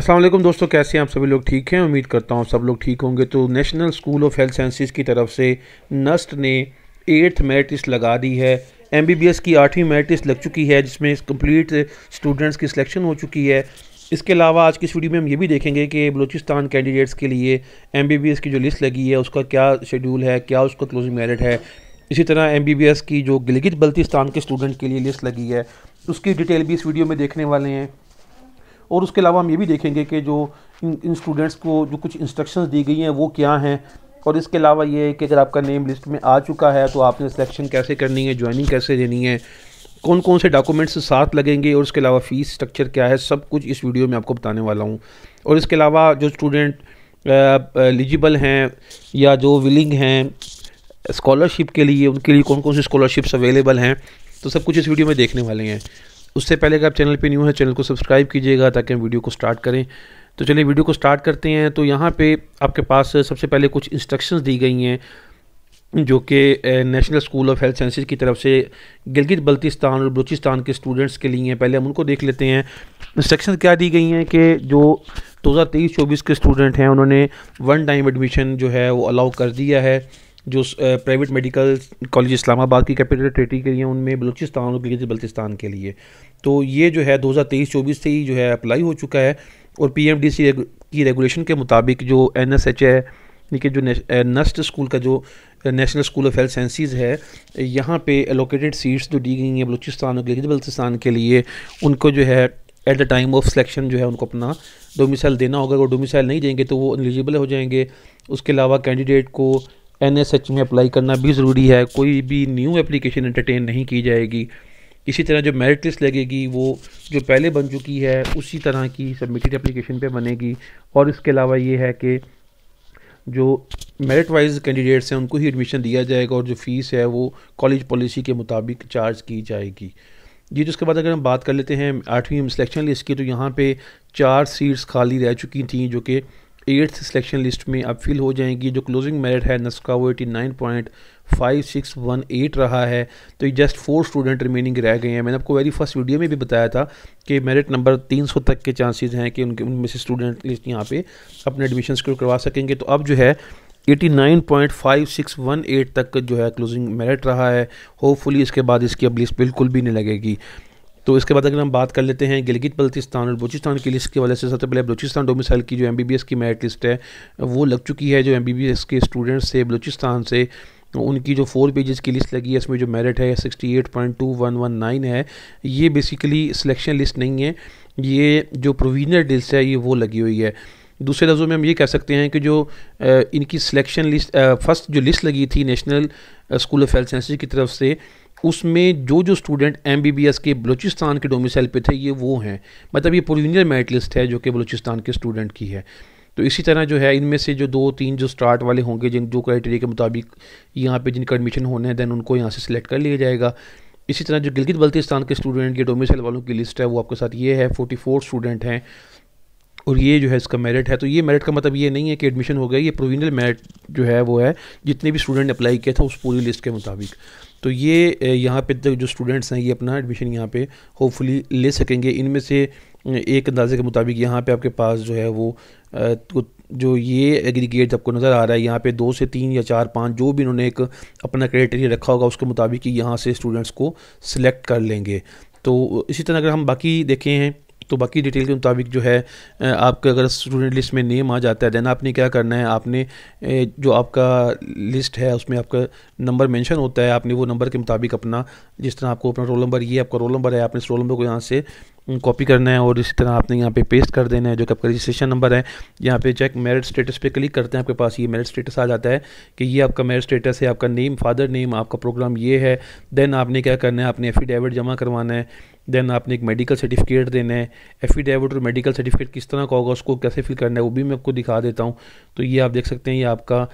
असलम दोस्तों कैसे हैं आप सभी लोग ठीक हैं उम्मीद करता हूँ सब लोग ठीक होंगे तो national school of health sciences की तरफ से नस्ट ने एट्थ मेरिट लिस्ट लगा दी है एम बी बी एस की आठवीं मेरिट लिस्ट लग चुकी है जिसमें कंप्लीट स्टूडेंट्स की सिलेक्शन हो चुकी है इसके अलावा आज की इस वीडियो में हम ये भी देखेंगे कि बलूचिस्तान कैंडिडेट्स के लिए एम बी बी एस की जो लिस्ट लगी है उसका क्या शेड्यूल है क्या उसका क्लोजिंग मेरिट है इसी तरह एम बी बी एस की जो गिलगित बल्तिस्तान के स्टूडेंट के लिए लिस्ट लगी है उसकी डिटेल भी इस वीडियो में देखने वाले हैं और उसके अलावा हम ये भी देखेंगे कि जो इन, स्टूडेंट्स को जो कुछ इंस्ट्रक्शंस दी गई हैं वो क्या हैं और इसके अलावा ये है कि अगर आपका नेम लिस्ट में आ चुका है तो आपने सिलेक्शन कैसे करनी है ज्वाइनिंग कैसे देनी है कौन कौन से डॉक्यूमेंट्स साथ लगेंगे और उसके अलावा फ़ीस स्ट्रक्चर क्या है सब कुछ इस वीडियो में आपको बताने वाला हूँ और इसके अलावा जो स्टूडेंट एलिजिबल हैं या जो विलिंग हैं स्कॉलरशिप के लिए उनके लिए कौन कौन से स्कॉलरशिप्स अवेलेबल हैं तो सब कुछ इस वीडियो में देखने वाले हैं उससे पहले अगर आप चैनल पे न्यू है चैनल को सब्सक्राइब कीजिएगा ताकि हम वीडियो को स्टार्ट करें तो चलिए वीडियो को स्टार्ट करते हैं तो यहाँ पे आपके पास सबसे पहले कुछ इंस्ट्रक्शंस दी गई हैं जो कि national school of health sciences की तरफ से गिलगित बल्तिस्तान और बलूचिस्तान के स्टूडेंट्स के लिए हैं पहले हम उनको देख लेते हैं इंस्ट्रक्शन क्या दी गई हैं कि जो दो हज़ार के स्टूडेंट हैं उन्होंने वन टाइम एडमिशन जो है वो अलाउ कर दिया है जो प्राइवेट मेडिकल कॉलेज इस्लामाबाद की कैपिटल टेटी के लिए उनमें बलूचिस्तान और गिलगित बल्तिस्तान के लिए तो ये जो है 2023-24 से ही जो है अप्लाई हो चुका है और पीएमडीसी की रेगुलेशन के मुताबिक जो एन एस एच है जो नस्ट स्कूल का जो national school of health sciences है यहाँ पे एलोकेटेड सीट्स जो दी गई हैं बलूचिस्तान और गिलगित बल्तिस्तान के लिए उनको जो है at the time of selection जो है उनको अपना डोमिसाइल देना होगा अगर डोमिसाइल नहीं देंगे तो वो एलिजिबल हो जाएंगे उसके अलावा कैंडिडेट को एन में अप्लाई करना भी ज़रूरी है कोई भी न्यू एप्लीकेशन एंटरटेन नहीं की जाएगी इसी तरह जो मेरिट लिस्ट लगेगी वो जो पहले बन चुकी है उसी तरह की सबमिटेड एप्लीकेशन पे बनेगी और इसके अलावा ये है कि जो मेरिट वाइज कैंडिडेट्स हैं उनको ही एडमिशन दिया जाएगा और जो फ़ीस है वो कॉलेज पॉलिसी के मुताबिक चार्ज की जाएगी ये जिसके उसके बाद अगर हम बात कर लेते हैं आठवीं सिलेक्शन लिस्ट की तो यहाँ पे चार सीट्स खाली रह चुकी थी जो कि एट्थ सिलेक्शन लिस्ट में आप फिल हो जाएंगी जो क्लोजिंग मेरिट है नस्का वो eighty nine point five six one eight रहा है तो ये जस्ट फोर स्टूडेंट रिमेनिंग रह गए हैं मैंने आपको वेरी फर्स्ट वीडियो में भी बताया था कि मेरिट नंबर तीन सौ तक के चांसेज हैं कि उनके उनमें से स्टूडेंट लिस्ट यहाँ पे अपने एडमिशन को करवा सकेंगे तो अब जो है eighty nine point five six one eight तक जो है क्लोजिंग मेरिट रहा है होपफुली इसके बाद इसकी अब लिस्ट बिल्कुल भी नहीं लगेगी तो इसके बाद अगर हम बात कर लेते हैं गिलगित बल्तिस्तान और बलूचिस्तान की लिस्ट के वाले से सबसे पहले बलूचिस्तान डोमिसाइल की जो एम की मेरिट लिस्ट है वो लग चुकी है जो एम के स्टूडेंट्स से बलूचिस्तान से उनकी जो फोर पेजेस की लिस्ट लगी है इसमें जो मेरिट है नाइन है ये बेसिकली सिलेक्शन लिस्ट नहीं है ये जो प्रोविजनल लिस्ट है ये वो लगी हुई है दूसरे लफ्ज़ों में हम ये कह सकते हैं कि जो इनकी सिलेक्शन लिस्ट फर्स्ट जो लिस्ट लगी थी national school of health science की तरफ से उसमें जो जो student M B B S के बलूचिस्तान के डोमिसाइल पे थे ये वो हैं मतलब ये प्रोविजनल मेरिट लिस्ट है जो कि बलूचिस्तान के स्टूडेंट की है तो इसी तरह जो है इनमें से जो दो तीन जो स्टार्ट वाले होंगे जिन जो क्राइटेरिया के मुताबिक यहाँ पे जिनका एडमिशन होना है दैन उनको यहाँ से सिलेक्ट कर लिया जाएगा इसी तरह जो गिलगित बल्तिस्तान के स्टूडेंट या डोमिसाइल वालों की लिस्ट है वो आपके साथ ये है फोर्टी फोर स्टूडेंट हैं और ये जो है इसका मेरिट है तो ये मेरिट का मतलब ये नहीं है कि एडमिशन हो गया ये प्रोविजनल मेरिट जो है वो है जितने भी स्टूडेंट ने अप्लाई किया था उस पूरी लिस्ट के मुताबिक तो ये यहाँ पे तक जो स्टूडेंट्स हैं ये अपना एडमिशन यहाँ पे होपफुली ले सकेंगे इनमें से एक अंदाजे के मुताबिक यहाँ पे आपके पास जो है वो तो जो ये एग्रीगेट आपको नज़र आ रहा है यहाँ पे दो से तीन या चार पाँच जो भी इन्होंने एक अपना क्राइटेरिया रखा होगा उसके मुताबिक यहाँ से स्टूडेंट्स को सिलेक्ट कर लेंगे तो इसी तरह अगर हम बाकी देखें हैं तो बाकी डिटेल के मुताबिक जो है आपके अगर स्टूडेंट लिस्ट में नेम आ जाता है देन आपने क्या करना है आपने जो आपका लिस्ट है उसमें आपका नंबर मेंशन होता है आपने वो नंबर के मुताबिक अपना जिस तरह आपको अपना रोल नंबर ये आपका रोल नंबर है आपने इस रोल नंबर को यहाँ से कॉपी करना है और इसी तरह आपने यहाँ पे पेस्ट कर देना है जो कि आपका रजिस्ट्रेशन नंबर है यहाँ पे चेक मेरिट स्टेटस पे क्लिक करते हैं आपके पास ये मेरिट स्टेटस आ जाता है कि ये आपका मेरिट स्टेटस है आपका नेम फादर नेम आपका प्रोग्राम ये है देन आपने क्या करना है आपने एफिडेविट जमा करवाना है देन आपने एक मेडिकल सर्टिफिकेट देना है एफिडेविट और मेडिकल सर्टिफिकेट किस तरह का होगा उसको कैसे फिल करना है वो भी मैं आपको दिखा देता हूँ तो ये आप देख सकते हैं ये आपका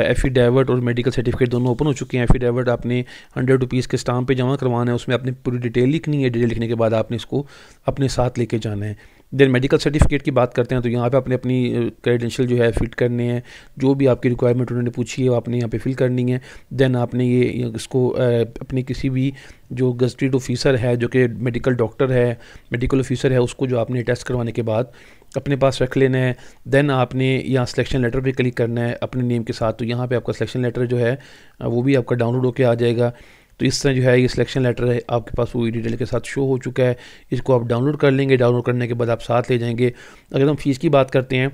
एफिडेविट और मेडिकल सर्टिफिकेट दोनों ओपन हो चुके हैं एफिडेविट आपने हंड्रेड रुपीज़ के स्टाम पे जमा करवाना है उसमें आपने पूरी डिटेल लिखनी है डिटेल लिखने के बाद आपने इसको अपने साथ लेके जाना है देन मेडिकल सर्टिफिकेट की बात करते हैं तो यहाँ पे आपने अपनी क्रेडेंशियल जो है फिट करने हैं जो भी आपकी रिक्वायरमेंट उन्होंने पूछी है वो आपने यहाँ पे फिल करनी है देन आपने ये इसको अपने किसी भी जो गजटेड ऑफिसर है जो कि मेडिकल डॉक्टर है मेडिकल ऑफिसर है उसको जो आपने टेस्ट करवाने के बाद अपने पास रख लेना है देन आपने यहाँ सिलेक्शन लेटर पे क्लिक करना है अपने नेम के साथ तो यहाँ पे आपका सिलेक्शन लेटर जो है वो भी आपका डाउनलोड होकर आ जाएगा तो इस तरह जो है ये सिलेक्शन लेटर है आपके पास पूरी डिटेल के साथ शो हो चुका है इसको आप डाउनलोड कर लेंगे डाउनलोड करने के बाद आप साथ ले जाएंगे अगर हम फ़ीस की बात करते हैं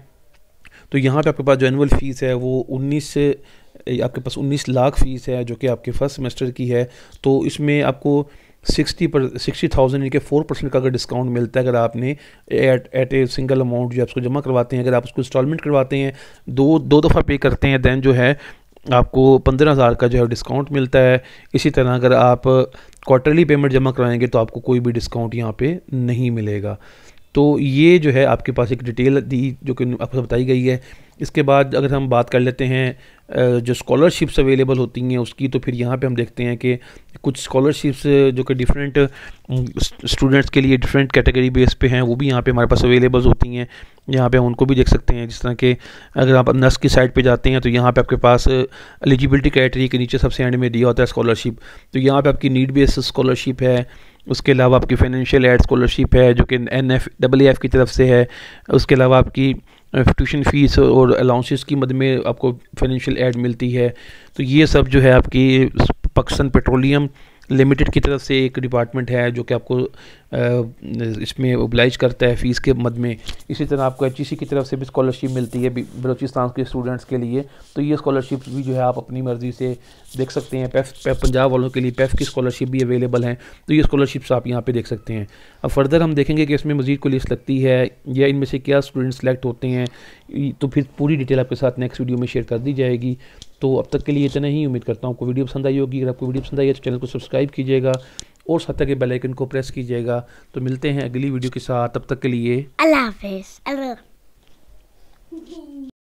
तो यहाँ पे आपके पास जो एनुअल फ़ीस है वो उन्नीस से आपके पास उन्नीस लाख फ़ीस है जो कि आपके फर्स्ट सेमेस्टर की है तो इसमें आपको सिक्सटी पर सिक्सटी थाउजेंड यानी कि फोर परसेंट का अगर डिस्काउंट मिलता है अगर आपने at at a single amount जो है उसको जमा करवाते हैं अगर आप उसको इंस्टॉलमेंट करवाते हैं दो दो दफ़ा पे करते हैं दैन जो है आपको पंद्रह हज़ार का जो है डिस्काउंट मिलता है इसी तरह अगर आप क्वार्टरली पेमेंट जमा कराएंगे तो आपको कोई भी डिस्काउंट यहाँ पे नहीं मिलेगा तो ये जो है आपके पास एक डिटेल दी जो कि आपको बताई गई है इसके बाद अगर हम बात कर लेते हैं जो स्कॉलरशिप्स अवेलेबल होती हैं उसकी तो फिर यहाँ पे हम देखते हैं कि कुछ स्कॉलरशिप्स जो कि डिफरेंट स्टूडेंट्स के लिए डिफरेंट कैटेगरी बेस पे हैं वो भी यहाँ पे हमारे पास अवेलेबल होती हैं यहाँ पे हम उनको भी देख सकते हैं जिस तरह के अगर आप नर्स की साइड पे जाते हैं तो यहाँ पे आपके पास एलिजिबिलिटी क्राइटेरिया के नीचे सबसे एंड में दिया होता है स्कॉलरशिप तो यहाँ पे आपकी नीड बेस स्कॉलरशिप है उसके अलावा आपकी फाइनेंशियल एड स्कॉलरशिप है जो कि एन एफ डब्ल्यू एफ़ की तरफ से है उसके अलावा आपकी ट्यूशन फ़ीस और अलाउंसेस की मद में आपको फाइनेंशियल एड मिलती है तो ये सब जो है आपकी पाकिस्तान पेट्रोलियम लिमिटेड की तरफ से एक डिपार्टमेंट है जो कि आपको इसमें ओबलाइज करता है फ़ीस के मद में इसी तरह आपको एच e की तरफ से भी स्कॉलरशिप मिलती है बलूचिस्तान के स्टूडेंट्स के लिए तो ये स्कॉलरशिप भी जो है आप अपनी मर्ज़ी से देख सकते हैं पैफ पैफ e e पंजाब वालों के लिए पैफ की स्कॉलरशिप भी अवेलेबल हैं तो ये स्कॉलरशिप्स आप यहाँ पर देख सकते हैं अब फर्दर हम देखेंगे कि इसमें मज़ीद को लिस्ट लगती है या इनमें से क्या स्टूडेंट सेलेक्ट होते हैं तो फिर पूरी डिटेल आपके साथ नेक्स्ट वीडियो में शेयर कर दी जाएगी तो अब तक के लिए इतना ही उम्मीद करता हूँ आपको वीडियो पसंद आई होगी अगर आपको वीडियो पसंद आई है तो चैनल को सब्सक्राइब कीजिएगा और साथ के बेल आइकन को प्रेस कीजिएगा तो मिलते हैं अगली वीडियो के साथ तब तक के लिए अल्लाह हाफिज़